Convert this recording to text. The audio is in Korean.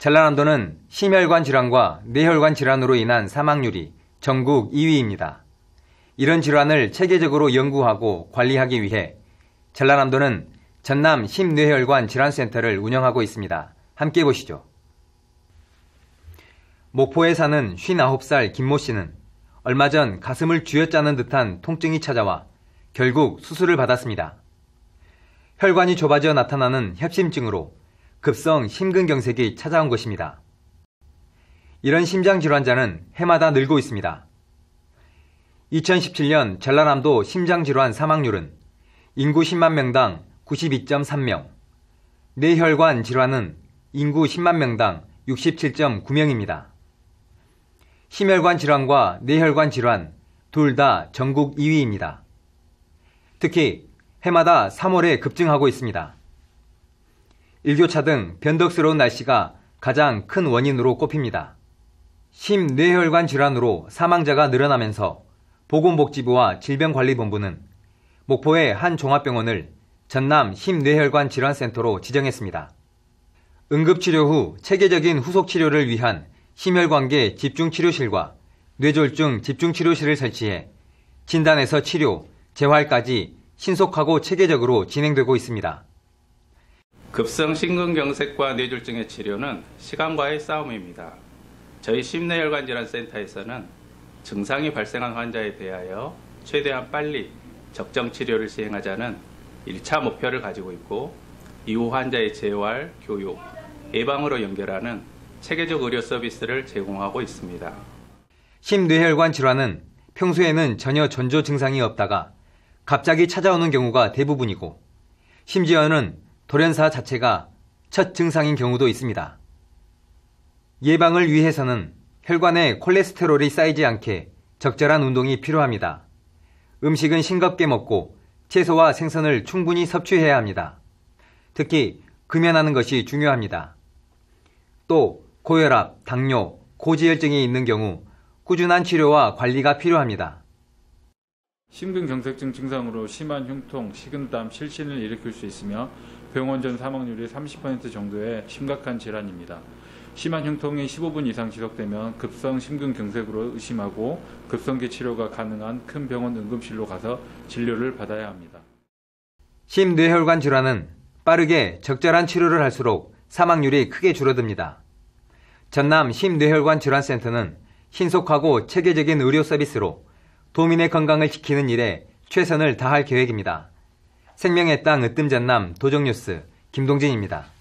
전라남도는 심혈관 질환과 뇌혈관 질환으로 인한 사망률이 전국 2위입니다. 이런 질환을 체계적으로 연구하고 관리하기 위해 전라남도는 전남 심뇌혈관 질환센터를 운영하고 있습니다. 함께 보시죠. 목포에 사는 59살 김모 씨는 얼마 전 가슴을 쥐어짜는 듯한 통증이 찾아와 결국 수술을 받았습니다. 혈관이 좁아져 나타나는 협심증으로 급성 심근경색이 찾아온 것입니다. 이런 심장질환자는 해마다 늘고 있습니다. 2017년 전라남도 심장질환 사망률은 인구 10만 명당 92.3명, 뇌혈관 질환은 인구 10만 명당 67.9명입니다. 심혈관 질환과 뇌혈관 질환 둘 다 전국 2위입니다. 특히 해마다 3월에 급증하고 있습니다. 일교차 등 변덕스러운 날씨가 가장 큰 원인으로 꼽힙니다. 심뇌혈관 질환으로 사망자가 늘어나면서 보건복지부와 질병관리본부는 목포의 한 종합병원을 전남 심뇌혈관 질환센터로 지정했습니다. 응급치료 후 체계적인 후속치료를 위한 심혈관계 집중치료실과 뇌졸중 집중치료실을 설치해 진단에서 치료, 재활까지 신속하고 체계적으로 진행되고 있습니다. 급성 심근경색과 뇌졸중의 치료는 시간과의 싸움입니다. 저희 심뇌혈관질환센터에서는 증상이 발생한 환자에 대하여 최대한 빨리 적정 치료를 시행하자는 1차 목표를 가지고 있고 이후 환자의 재활, 교육, 예방으로 연결하는 체계적 의료 서비스를 제공하고 있습니다. 심뇌혈관 질환은 평소에는 전혀 전조 증상이 없다가 갑자기 찾아오는 경우가 대부분이고 심지어는 돌연사 자체가 첫 증상인 경우도 있습니다. 예방을 위해서는 혈관에 콜레스테롤이 쌓이지 않게 적절한 운동이 필요합니다. 음식은 싱겁게 먹고 채소와 생선을 충분히 섭취해야 합니다. 특히 금연하는 것이 중요합니다. 또 고혈압, 당뇨, 고지혈증이 있는 경우 꾸준한 치료와 관리가 필요합니다. 심근경색증 증상으로 심한 흉통, 식은땀, 실신을 일으킬 수 있으며 병원 전 사망률이 30% 정도의 심각한 질환입니다. 심한 흉통이 15분 이상 지속되면 급성 심근경색으로 의심하고 급성기 치료가 가능한 큰 병원 응급실로 가서 진료를 받아야 합니다. 심뇌혈관 질환은 빠르게 적절한 치료를 할수록 사망률이 크게 줄어듭니다. 전남 심뇌혈관 질환센터는 신속하고 체계적인 의료 서비스로 도민의 건강을 지키는 일에 최선을 다할 계획입니다. 생명의 땅 으뜸 전남 도정뉴스 김동진입니다.